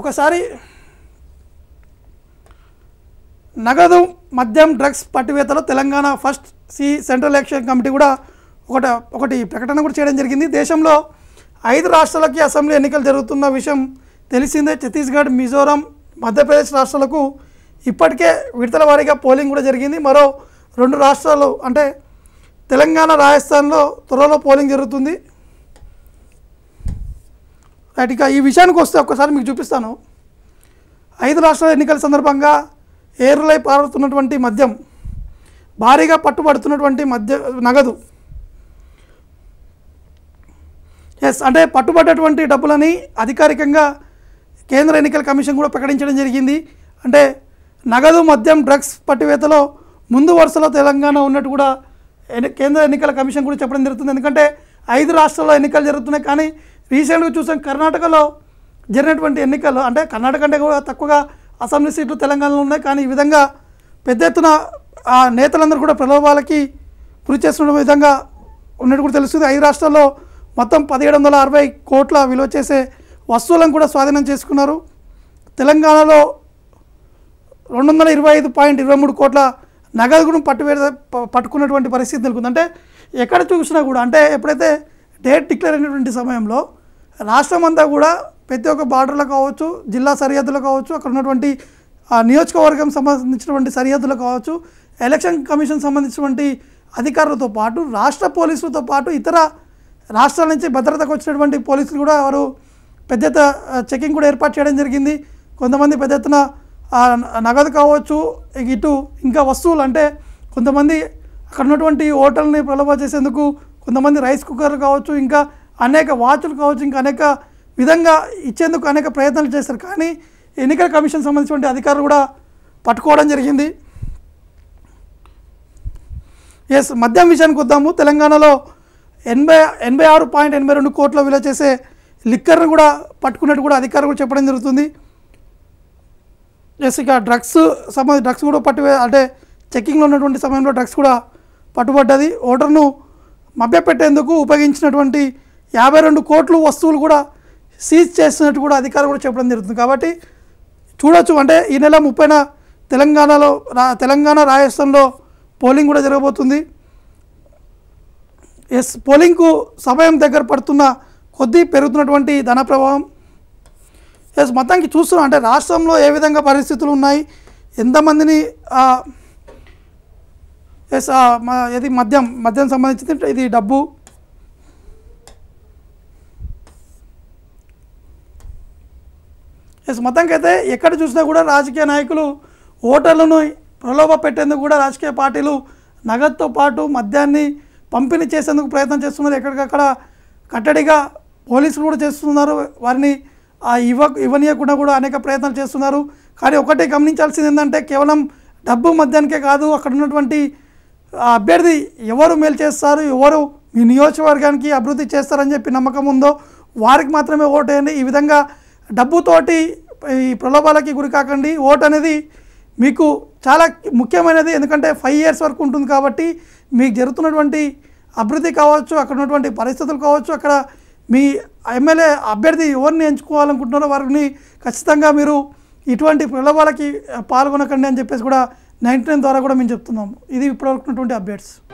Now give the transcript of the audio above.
ఒకసారి నగదు మద్యం డ్రగ్స్ పట్టువేతలో Telangana first C central election committee కూడా ఒకట ఒకటి ప్రకటన కూడా చేయడం జరిగింది దేశంలో ఐదు రాష్ట్రాలకి అసెంబ్లీ ఎన్నికలు జరుగుతున్న విషయం తెలిసిందే ఛత్తీస్గఢ్ మిజోరాం మధ్యప్రదేశ్ రాష్ట్రాలకు ఇప్పటికే విడతల వారీగా పోలింగ్ కూడా జరిగింది మరో రెండు రాష్ట్రాలు అంటే తెలంగాణ రాజస్థాన్లో త్వరలో పోలింగ్ జరుగుతుంది రైట్ ఈ విషయానికి వస్తే ఒక్కసారి మీకు చూపిస్తాను ఐదు రాష్ట్రాల ఎన్నికల సందర్భంగా ఏరులై పారుతున్నటువంటి మద్యం భారీగా పట్టుబడుతున్నటువంటి మద్య నగదు ఎస్ అంటే పట్టుబడ్డటువంటి డబ్బులని అధికారికంగా కేంద్ర ఎన్నికల కమిషన్ కూడా ప్రకటించడం జరిగింది అంటే నగదు మద్యం డ్రగ్స్ పట్టివేతలో ముందు వరుసలో తెలంగాణ ఉన్నట్టు కూడా కేంద్ర ఎన్నికల కమిషన్ కూడా చెప్పడం జరుగుతుంది ఎందుకంటే ఐదు రాష్ట్రాల్లో ఎన్నికలు జరుగుతున్నాయి కానీ రీసెంట్గా చూసాం కర్ణాటకలో జరిగినటువంటి ఎన్నికల్లో అంటే కర్ణాటక అంటే కూడా తక్కువగా అసెంబ్లీ సీట్లు తెలంగాణలో ఉన్నాయి కానీ ఈ విధంగా పెద్ద ఎత్తున ఆ నేతలందరూ కూడా ప్రలోభాలకి గురి చేస్తున్న విధంగా ఉన్నట్టు కూడా తెలుస్తుంది ఐదు రాష్ట్రాల్లో మొత్తం పదిహేడు వందల అరవై కోట్ల విలువ చేసే వస్తువులను కూడా స్వాధీనం చేసుకున్నారు తెలంగాణలో రెండు వందల ఇరవై ఐదు పాయింట్ ఇరవై మూడు కోట్ల నగదు కూడా పట్టువే పట్టుకున్నటువంటి పరిస్థితి నెలకొంది అంటే ఎక్కడ చూసినా కూడా అంటే ఎప్పుడైతే డేట్ డిక్లేర్ అయినటువంటి సమయంలో రాష్ట్రం అంతా కూడా ప్రతి ఒక్క బార్డర్లో కావచ్చు జిల్లా సరిహద్దులో కావచ్చు అక్కడ ఉన్నటువంటి నియోజకవర్గం సంబంధించినటువంటి సరిహద్దులు కావచ్చు ఎలక్షన్ కమిషన్ సంబంధించినటువంటి అధికారులతో పాటు రాష్ట్ర పోలీసులతో పాటు ఇతర రాష్ట్రాల నుంచి భద్రతకు వచ్చినటువంటి పోలీసులు కూడా వారు పెద్ద చెకింగ్ కూడా ఏర్పాటు చేయడం జరిగింది కొంతమంది పెద్ద ఎత్తున నగదు కావచ్చు ఇటు ఇంకా వస్తువులు అంటే కొంతమంది అక్కడ ఉన్నటువంటి హోటల్ని ప్రలోభ చేసేందుకు కొంతమంది రైస్ కుక్కర్లు కావచ్చు ఇంకా అనేక వాచులు కావచ్చు ఇంకా అనేక విధంగా ఇచ్చేందుకు అనేక ప్రయత్నాలు చేస్తారు కానీ ఎన్నికల కమిషన్ సంబంధించిన అధికారులు కూడా పట్టుకోవడం జరిగింది ఎస్ మద్యం విషయానికి వద్దాము తెలంగాణలో ఎనభై ఎనభై ఆరు పాయింట్ ఎనభై రెండు కోట్ల విలువ చేసే లిక్కర్ను కూడా పట్టుకున్నట్టు కూడా అధికారులు కూడా చెప్పడం జరుగుతుంది ఎస్ ఇక డ్రగ్స్ సంబంధించి డ్రగ్స్ కూడా పట్టు అంటే చెక్కింగ్లో ఉన్నటువంటి సమయంలో డ్రగ్స్ కూడా పట్టుబడ్డది ఓటర్ను మభ్యపెట్టేందుకు ఉపయోగించినటువంటి యాభై రెండు కోట్లు వస్తువులు కూడా సీజ్ చేస్తున్నట్టు కూడా అధికారులు కూడా చెప్పడం జరుగుతుంది కాబట్టి చూడొచ్చు అంటే ఈ నెల ముప్పైన తెలంగాణలో రా తెలంగాణ రాజస్థాన్లో పోలింగ్ కూడా జరగబోతుంది ఎస్ పోలింగ్కు సమయం దగ్గర పడుతున్న కొద్దీ పెరుగుతున్నటువంటి ధన ప్రభావం ఎస్ మొత్తానికి చూస్తున్నాం అంటే రాష్ట్రంలో ఏ విధంగా పరిస్థితులు ఉన్నాయి ఎంతమందిని ఎస్ ఇది మద్యం మద్యం సంబంధించింది ఇది డబ్బు ఎస్ అయితే ఎక్కడ చూసినా కూడా రాజకీయ నాయకులు ఓటర్లను ప్రలోభ పెట్టేందుకు కూడా రాజకీయ పార్టీలు నగదుతో పాటు మద్యాన్ని పంపిణీ చేసేందుకు ప్రయత్నం చేస్తున్నారు ఎక్కడికక్కడ కట్టడిగా పోలీసులు కూడా చేస్తున్నారు వారిని ఆ ఇవ్వ ఇవ్వనీయకుండా కూడా అనేక ప్రయత్నాలు చేస్తున్నారు కానీ ఒకటే గమనించాల్సింది ఏంటంటే కేవలం డబ్బు మద్యానికే కాదు అక్కడ ఉన్నటువంటి అభ్యర్థి ఎవరు మేలు చేస్తారు ఎవరు మీ నియోజకవర్గానికి అభివృద్ధి చేస్తారని చెప్పి నమ్మకం ఉందో వారికి మాత్రమే ఓటేయండి ఈ విధంగా డబ్బుతోటి ఈ ప్రలోభాలకి గురి కాకండి ఓటు అనేది మీకు చాలా ముఖ్యమైనది ఎందుకంటే ఫైవ్ ఇయర్స్ వరకు ఉంటుంది కాబట్టి మీకు జరుగుతున్నటువంటి అభివృద్ధి కావచ్చు అక్కడ ఉన్నటువంటి పరిస్థితులు కావచ్చు అక్కడ మీ ఎమ్మెల్యే అభ్యర్థి ఎవరిని ఎంచుకోవాలనుకుంటున్నారో వారిని ఖచ్చితంగా మీరు ఇటువంటి ప్రలోభాలకి పాల్గొనకండి అని చెప్పేసి కూడా నైన్టీ ద్వారా కూడా మేము చెప్తున్నాము ఇది ఇప్పటివరకు ఉన్నటువంటి అప్డేట్స్